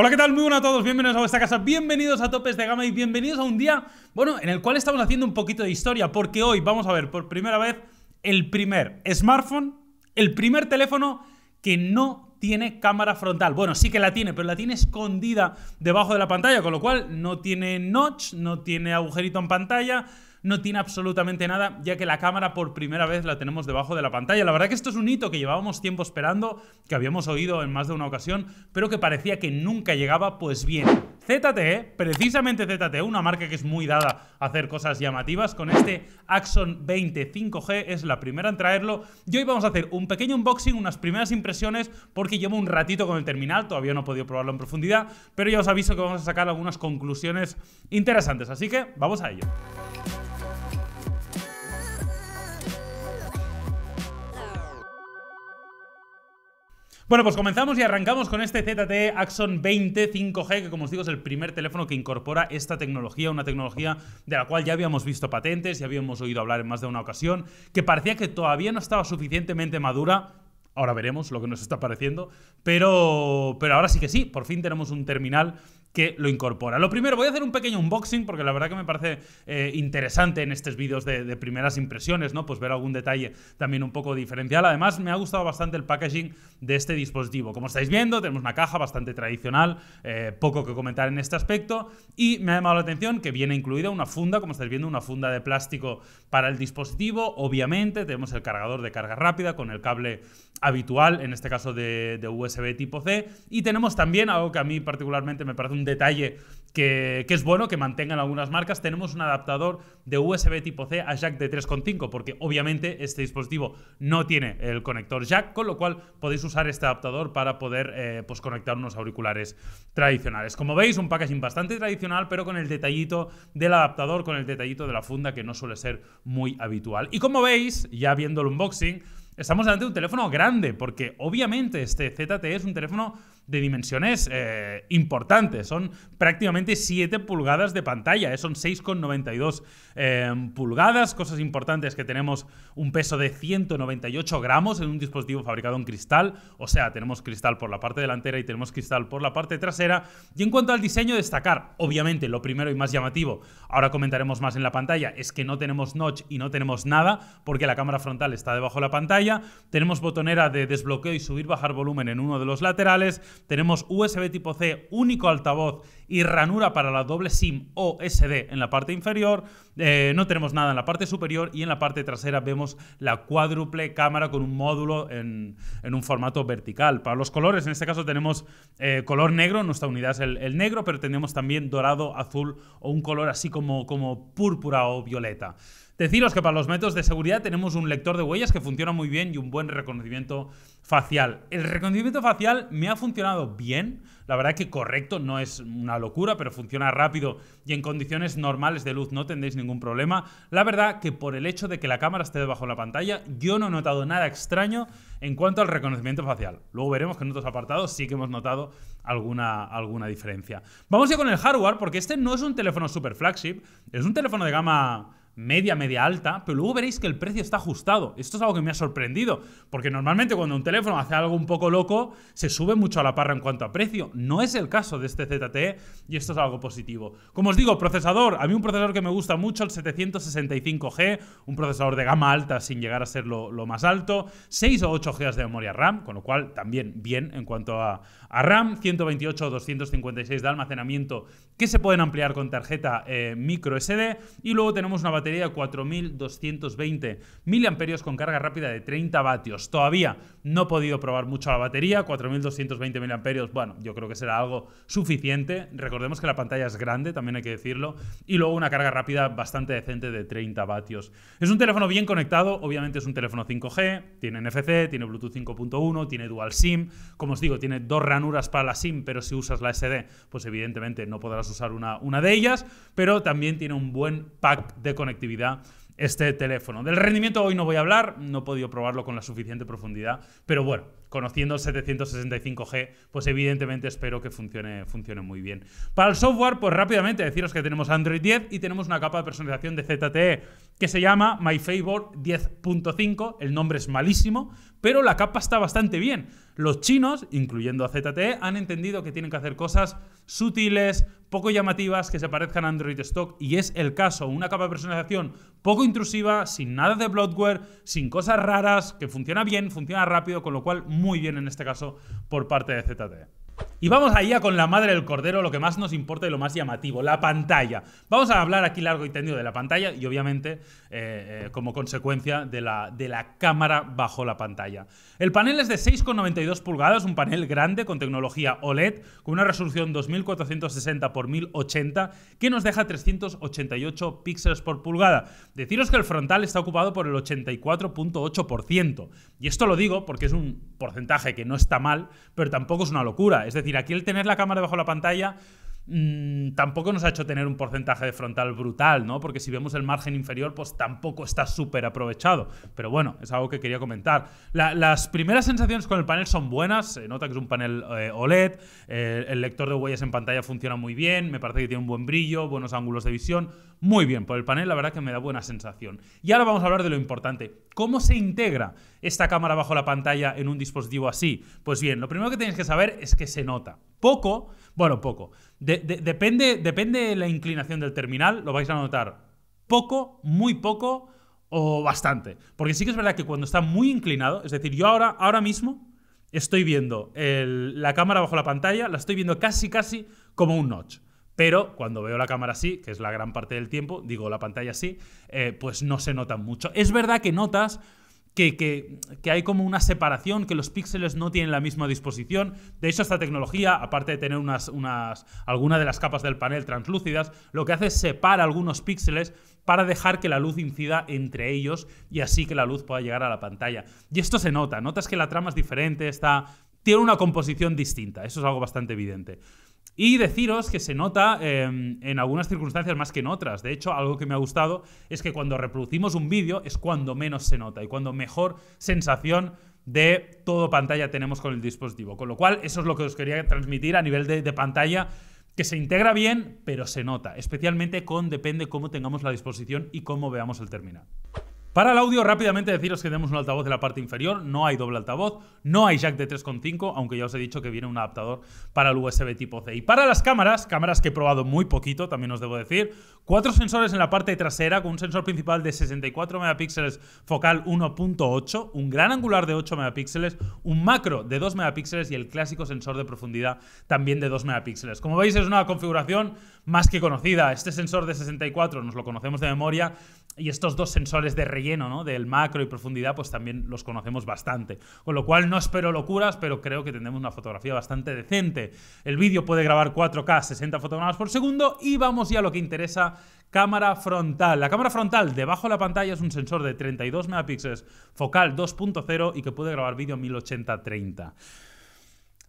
Hola, ¿qué tal? Muy buenas a todos, bienvenidos a vuestra casa, bienvenidos a Topes de Gama y bienvenidos a un día, bueno, en el cual estamos haciendo un poquito de historia, porque hoy vamos a ver por primera vez el primer smartphone, el primer teléfono que no tiene cámara frontal. Bueno, sí que la tiene, pero la tiene escondida debajo de la pantalla, con lo cual no tiene notch, no tiene agujerito en pantalla, no tiene absolutamente nada, ya que la cámara por primera vez la tenemos debajo de la pantalla. La verdad que esto es un hito que llevábamos tiempo esperando, que habíamos oído en más de una ocasión, pero que parecía que nunca llegaba, pues bien, ZTE, precisamente ZTE, una marca que es muy dada a hacer cosas llamativas, con este Axon 20 5G es la primera en traerlo. Y hoy vamos a hacer un pequeño unboxing, unas primeras impresiones, porque llevo un ratito con el terminal, todavía no he podido probarlo en profundidad, pero ya os aviso que vamos a sacar algunas conclusiones interesantes, así que vamos a ello. Bueno, pues comenzamos y arrancamos con este ZTE Axon 20 5G, que como os digo es el primer teléfono que incorpora esta tecnología, una tecnología de la cual ya habíamos visto patentes, y habíamos oído hablar en más de una ocasión, que parecía que todavía no estaba suficientemente madura Ahora veremos lo que nos está pareciendo. Pero, pero ahora sí que sí, por fin tenemos un terminal que lo incorpora. Lo primero, voy a hacer un pequeño unboxing porque la verdad que me parece eh, interesante en estos vídeos de, primeras impresiones, ¿no? Pues ver algún detalle también un poco diferencial. Además, me ha gustado bastante el packaging de este dispositivo. Como estáis viendo, tenemos una caja bastante tradicional, eh, poco que comentar en este aspecto. Y me ha llamado la atención que viene incluida una funda, como estáis viendo, una funda de plástico para el dispositivo. Obviamente, tenemos el cargador de carga rápida con el cable habitual, en este caso de, de USB tipo C. Y tenemos también algo que a mí particularmente me parece un detalle que, es bueno que mantengan algunas marcas. Tenemos un adaptador de USB tipo C a jack de 3.5, porque obviamente este dispositivo no tiene el conector jack, con lo cual podéis usar este adaptador para poder eh, pues conectar unos auriculares tradicionales. Como veis, un packaging bastante tradicional, pero con el detallito del adaptador, con el detallito de la funda, que no suele ser muy habitual. Y como veis, ya viendo el unboxing, estamos delante de un teléfono grande, porque obviamente este ZTE es un teléfono de dimensiones eh, importantes. Son prácticamente 7 pulgadas de pantalla, eh, son 6,92 eh, pulgadas. Cosas importantes que tenemos un peso de 198 gramos en un dispositivo fabricado en cristal, o sea, tenemos cristal por la parte delantera y tenemos cristal por la parte trasera. Y en cuanto al diseño, destacar, obviamente, lo primero y más llamativo, ahora comentaremos más en la pantalla, es que no tenemos notch y no tenemos nada, porque la cámara frontal está debajo de la pantalla. Tenemos botonera de desbloqueo y subir, bajar volumen en uno de los laterales tenemos USB tipo C, único altavoz y ranura para la doble SIM o SD en la parte inferior. Eh, no tenemos nada en la parte superior y en la parte trasera vemos la cuádruple cámara con un módulo en, un formato vertical. Para los colores, en este caso tenemos eh, color negro, nuestra unidad es el, negro, pero tenemos también dorado, azul o un color así como, como púrpura o violeta. Deciros que para los métodos de seguridad tenemos un lector de huellas que funciona muy bien y un buen reconocimiento facial. El reconocimiento facial me ha funcionado bien, la verdad que correcto, no es una locura, pero funciona rápido y en condiciones normales de luz no tendréis ningún problema. La verdad que por el hecho de que la cámara esté debajo de la pantalla, yo no he notado nada extraño en cuanto al reconocimiento facial. Luego veremos que en otros apartados sí que hemos notado alguna, alguna diferencia. Vamos ya con el hardware, porque este no es un teléfono super flagship, es un teléfono de gama media, media alta, pero luego veréis que el precio está ajustado. Esto es algo que me ha sorprendido, porque normalmente cuando un teléfono hace algo un poco loco, se sube mucho a la parra en cuanto a precio. No es el caso de este ZTE y esto es algo positivo. Como os digo, procesador, a mí un procesador que me gusta mucho, el 765G, un procesador de gama alta sin llegar a ser lo, más alto, 6 o 8 GB de memoria RAM, con lo cual también bien en cuanto a, RAM, 128 o 256 de almacenamiento que se pueden ampliar con tarjeta eh, micro SD y luego tenemos una batería batería 4220 miliamperios con carga rápida de 30 vatios. Todavía no he podido probar mucho la batería, 4220 miliamperios, bueno, yo creo que será algo suficiente. Recordemos que la pantalla es grande, también hay que decirlo, y luego una carga rápida bastante decente de 30 vatios. Es un teléfono bien conectado, obviamente es un teléfono 5G, tiene NFC, tiene Bluetooth 5.1, tiene dual SIM, como os digo, tiene dos ranuras para la SIM, pero si usas la SD, pues evidentemente no podrás usar una, una de ellas, pero también tiene un buen pack de conexión conectividad este teléfono. Del rendimiento hoy no voy a hablar, no he podido probarlo con la suficiente profundidad, pero bueno, conociendo 765G, pues evidentemente espero que funcione, funcione muy bien. Para el software, pues rápidamente deciros que tenemos Android 10 y tenemos una capa de personalización de ZTE que se llama MyFavor 10.5, el nombre es malísimo, pero la capa está bastante bien. Los chinos, incluyendo a ZTE, han entendido que tienen que hacer cosas sutiles, poco llamativas, que se parezcan a Android Stock, y es el caso. Una capa de personalización poco intrusiva, sin nada de bloatware, sin cosas raras, que funciona bien, funciona rápido, con lo cual muy bien en este caso por parte de ZTE. Y vamos allá con la madre del cordero, lo que más nos importa y lo más llamativo, la pantalla. Vamos a hablar aquí largo y tendido de la pantalla y obviamente eh, eh, como consecuencia de la, de la cámara bajo la pantalla. El panel es de 6,92 pulgadas, un panel grande con tecnología OLED, con una resolución 2460 x 1080 que nos deja 388 píxeles por pulgada. Deciros que el frontal está ocupado por el 84.8%. Y esto lo digo porque es un porcentaje que no está mal, pero tampoco es una locura. Es decir, decir, aquí el tener la cámara de la pantalla mm, tampoco nos ha hecho tener un porcentaje de frontal brutal, ¿no? Porque si vemos el margen inferior, pues tampoco está súper aprovechado. Pero bueno, es algo que quería comentar. las primeras sensaciones con el panel son buenas. Se nota que es un panel eh, OLED. Eh, el lector de huellas en pantalla funciona muy bien. Me parece que tiene un buen brillo, buenos ángulos de visión muy bien por el panel, la verdad que me da buena sensación. Y ahora vamos a hablar de lo importante. ¿Cómo se integra esta cámara bajo la pantalla en un dispositivo así? Pues bien, lo primero que tenéis que saber es que se nota. Poco, bueno, poco. depende, depende de la inclinación del terminal, lo vais a notar poco, muy poco o bastante. Porque sí que es verdad que cuando está muy inclinado, es decir, yo ahora, ahora mismo estoy viendo la cámara bajo la pantalla, la estoy viendo casi, casi como un notch. Pero cuando veo la cámara así, que es la gran parte del tiempo, digo la pantalla así, eh, pues no se nota mucho. Es verdad que notas que, hay como una separación, que los píxeles no tienen la misma disposición. De hecho, esta tecnología, aparte de tener unas, unas, de las capas del panel translúcidas, lo que hace es separar algunos píxeles para dejar que la luz incida entre ellos y así que la luz pueda llegar a la pantalla. Y esto se nota, notas que la trama es diferente, está, tiene una composición distinta, eso es algo bastante evidente. Y deciros que se nota em, en algunas circunstancias más que en otras. De hecho, algo que me ha gustado es que cuando reproducimos un vídeo es cuando menos se nota y cuando mejor sensación de todo pantalla tenemos con el dispositivo. Con lo cual, eso es lo que os quería transmitir a nivel de, de pantalla, que se integra bien, pero se nota, especialmente con depende cómo tengamos la disposición y cómo veamos el terminal. Para el audio, rápidamente deciros que tenemos un altavoz en la parte inferior, no hay doble altavoz, no hay jack de 3.5, aunque ya os he dicho que viene un adaptador para el USB tipo C. Y para las cámaras, cámaras que he probado muy poquito, también os debo decir, cuatro sensores en la parte trasera con un sensor principal de 64 megapíxeles focal 1.8, un gran angular de 8 megapíxeles, un macro de 2 megapíxeles y el clásico sensor de profundidad también de 2 megapíxeles. Como veis es una configuración más que conocida. Este sensor de 64 nos lo conocemos de memoria y estos dos sensores de del macro y profundidad, pues también los conocemos bastante. Con lo cual no espero locuras, pero creo que tendremos una fotografía bastante decente. El vídeo puede grabar 4K, 60 fotogramas por segundo y vamos ya a lo que interesa, cámara frontal. La cámara frontal debajo de la pantalla es un sensor de 32 megapíxeles focal 2.0 y que puede grabar vídeo 1080-30.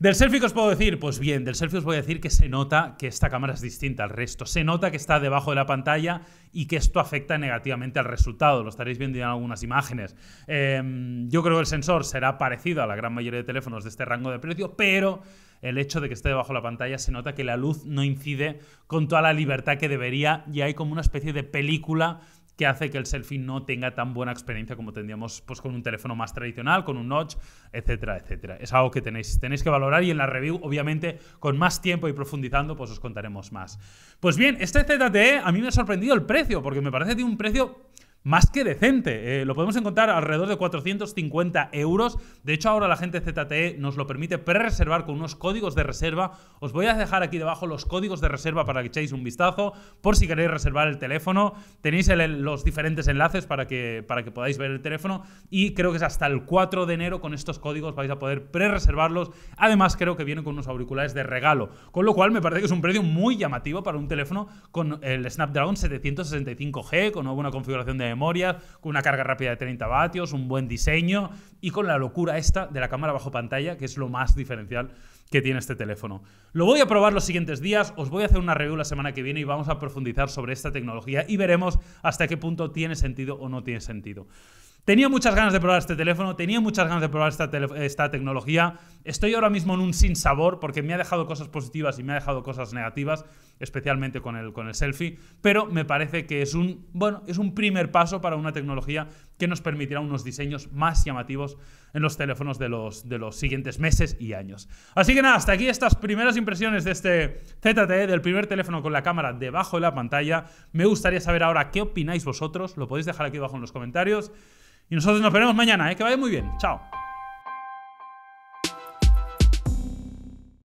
Del selfie, os puedo decir? Pues bien, del selfie os voy a decir que se nota que esta cámara es distinta al resto. Se nota que está debajo de la pantalla y que esto afecta negativamente al resultado. Lo estaréis viendo en algunas imágenes. Em, yo creo que el sensor será parecido a la gran mayoría de teléfonos de este rango de precio, pero el hecho de que esté debajo de la pantalla se nota que la luz no incide con toda la libertad que debería y hay como una especie de película que hace que el selfie no tenga tan buena experiencia como tendríamos pues, con un teléfono más tradicional, con un notch, etcétera, etcétera. Es algo que tenéis, tenéis que valorar y en la review, obviamente, con más tiempo y profundizando, pues os contaremos más. Pues bien, este ZTE a mí me ha sorprendido el precio, porque me parece de un precio más que decente. Eh, lo podemos encontrar alrededor de 450 euros. De hecho, ahora la gente ZTE nos lo permite pre-reservar con unos códigos de reserva. Os voy a dejar aquí debajo los códigos de reserva para que echéis un vistazo por si queréis reservar el teléfono. Tenéis los diferentes enlaces para que, para que podáis ver el teléfono. Y creo que es hasta el 4 de enero con estos códigos vais a poder pre-reservarlos. Además, creo que vienen con unos auriculares de regalo. Con lo cual, me parece que es un precio muy llamativo para un teléfono con el Snapdragon 765G, con una buena configuración de memoria, con una carga rápida de 30 vatios, un buen diseño y con la locura esta de la cámara bajo pantalla, que es lo más diferencial que tiene este teléfono. Lo voy a probar los siguientes días, os voy a hacer una review la semana que viene y vamos a profundizar sobre esta tecnología y veremos hasta qué punto tiene sentido o no tiene sentido. Tenía muchas ganas de probar este teléfono, tenía muchas ganas de probar esta, esta, tecnología. Estoy ahora mismo en un sin sabor porque me ha dejado cosas positivas y me ha dejado cosas negativas especialmente con el, con el selfie, pero me parece que es un, bueno, es un primer paso para una tecnología que nos permitirá unos diseños más llamativos en los teléfonos de los, de los siguientes meses y años. Así que nada, hasta aquí estas primeras impresiones de este ZTE, del primer teléfono con la cámara debajo de la pantalla. Me gustaría saber ahora qué opináis vosotros, lo podéis dejar aquí abajo en los comentarios. Y nosotros nos veremos mañana, ¿eh? que vaya muy bien. Chao.